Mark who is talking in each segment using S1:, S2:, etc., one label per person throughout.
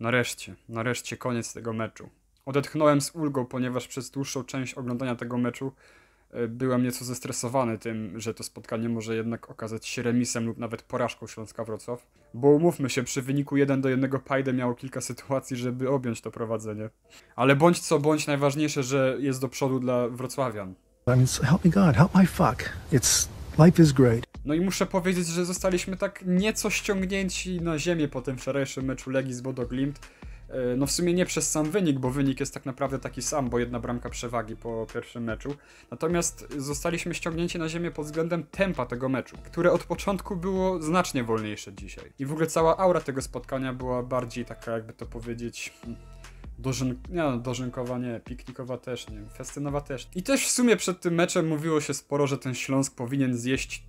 S1: Nareszcie, nareszcie koniec tego meczu. Odetchnąłem z ulgą, ponieważ przez dłuższą część oglądania tego meczu e, byłem nieco zestresowany tym, że to spotkanie może jednak okazać się remisem lub nawet porażką Śląska Wrocław. Bo umówmy się, przy wyniku 1 do 1 Pajde miało kilka sytuacji, żeby objąć to prowadzenie. Ale bądź co bądź najważniejsze, że jest do przodu dla Wrocławian. I mean, help me God, help my fuck. It's life is great. No i muszę powiedzieć, że zostaliśmy tak nieco ściągnięci na ziemię po tym wczorajszym meczu Legii z Bodo Glimt. E, no w sumie nie przez sam wynik, bo wynik jest tak naprawdę taki sam, bo jedna bramka przewagi po pierwszym meczu. Natomiast zostaliśmy ściągnięci na ziemię pod względem tempa tego meczu, które od początku było znacznie wolniejsze dzisiaj. I w ogóle cała aura tego spotkania była bardziej taka, jakby to powiedzieć, hmm, Dożyn, nie, no, dożynkowa nie, piknikowa też nie, festynowa też. I też w sumie przed tym meczem mówiło się sporo, że ten Śląsk powinien zjeść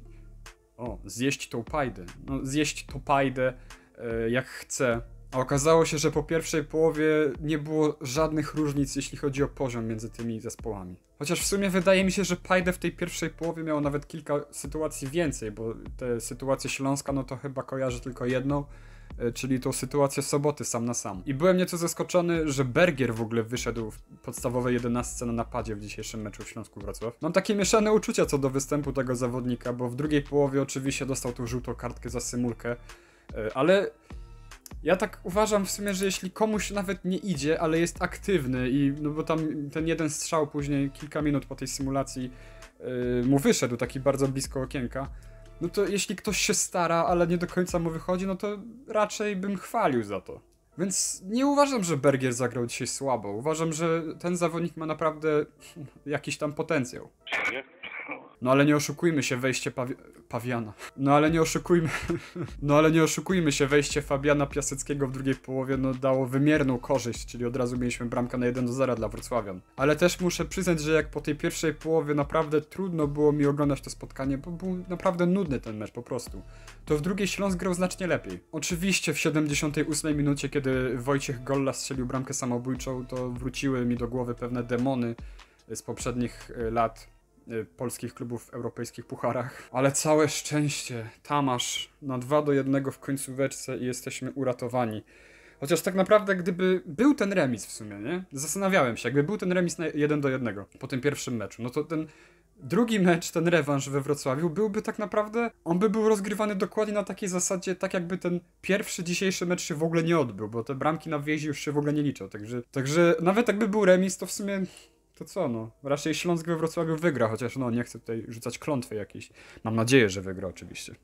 S1: o, zjeść tą pajdę. No, zjeść tą pajdę e, jak chce. A okazało się, że po pierwszej połowie nie było żadnych różnic, jeśli chodzi o poziom między tymi zespołami. Chociaż w sumie wydaje mi się, że Pajdę w tej pierwszej połowie miało nawet kilka sytuacji więcej, bo te sytuacje Śląska, no to chyba kojarzę tylko jedną, E, czyli tą sytuację soboty sam na sam. I byłem nieco zaskoczony, że Bergier w ogóle wyszedł w podstawowej 11 na napadzie w dzisiejszym meczu w Śląsku Wrocław. Mam takie mieszane uczucia co do występu tego zawodnika, bo w drugiej połowie oczywiście dostał tą żółtą kartkę za symulkę, e, ale ja tak uważam w sumie, że jeśli komuś nawet nie idzie, ale jest aktywny i no bo tam ten jeden strzał później kilka minut po tej symulacji yy, mu wyszedł taki bardzo blisko okienka, no to jeśli ktoś się stara, ale nie do końca mu wychodzi, no to raczej bym chwalił za to. Więc nie uważam, że Bergier zagrał dzisiaj słabo. Uważam, że ten zawodnik ma naprawdę jakiś tam potencjał. No ale nie oszukujmy się, wejście pawi Pawiana. No ale nie oszukujmy. no ale nie oszukujmy się, wejście Fabiana Piaseckiego w drugiej połowie no dało wymierną korzyść, czyli od razu mieliśmy bramkę na 1 do 0 dla Wrocławian. Ale też muszę przyznać, że jak po tej pierwszej połowie naprawdę trudno było mi oglądać to spotkanie, bo był naprawdę nudny ten mecz po prostu. To w drugiej Śląsk grał znacznie lepiej. Oczywiście w 78 minucie, kiedy Wojciech Golla strzelił bramkę samobójczą, to wróciły mi do głowy pewne demony z poprzednich y, lat Y, polskich klubów w europejskich pucharach. Ale całe szczęście, Tamasz na 2 do 1 w końcóweczce i jesteśmy uratowani. Chociaż tak naprawdę, gdyby był ten remis w sumie, nie? Zastanawiałem się, jakby był ten remis na 1 do 1 po tym pierwszym meczu, no to ten drugi mecz, ten rewanż we Wrocławiu, byłby tak naprawdę, on by był rozgrywany dokładnie na takiej zasadzie, tak jakby ten pierwszy dzisiejszy mecz się w ogóle nie odbył, bo te bramki na wiezie już się w ogóle nie liczą, także, także nawet jakby był remis, to w sumie to co no? Raczej Śląsk we Wrocławiu wygra, chociaż no nie chcę tutaj rzucać klątwy jakiejś. Mam nadzieję, że wygra oczywiście.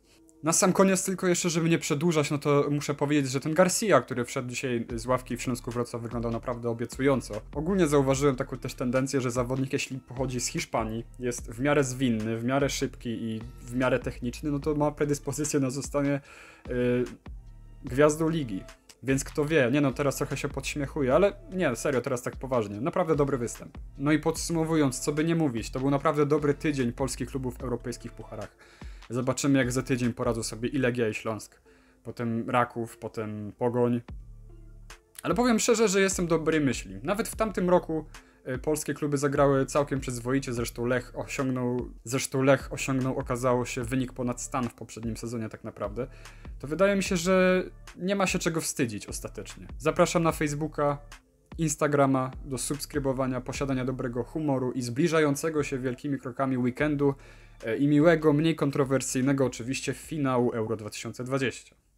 S1: Na sam koniec tylko jeszcze, żeby nie przedłużać, no to muszę powiedzieć, że ten Garcia, który wszedł dzisiaj z ławki w Śląsku Wrocław wyglądał naprawdę obiecująco. Ogólnie zauważyłem taką też tendencję, że zawodnik jeśli pochodzi z Hiszpanii, jest w miarę zwinny, w miarę szybki i w miarę techniczny, no to ma predyspozycję na zostanie yy, gwiazdą ligi. Więc kto wie, nie no, teraz trochę się podśmiechuję, ale nie, serio, teraz tak poważnie. Naprawdę dobry występ. No i podsumowując, co by nie mówić, to był naprawdę dobry tydzień polskich klubów w europejskich pucharach. Zobaczymy, jak za tydzień poradzą sobie i Legia, i Śląsk. Potem Raków, potem Pogoń. Ale powiem szczerze, że jestem dobrej myśli. Nawet w tamtym roku y, polskie kluby zagrały całkiem przyzwoicie, zresztą Lech osiągnął, zresztą Lech osiągnął, okazało się, wynik ponad stan w poprzednim sezonie tak naprawdę, to wydaje mi się, że nie ma się czego wstydzić ostatecznie. Zapraszam na Facebooka, Instagrama do subskrybowania, posiadania dobrego humoru i zbliżającego się wielkimi krokami weekendu e, i miłego, mniej kontrowersyjnego oczywiście finału Euro 2020.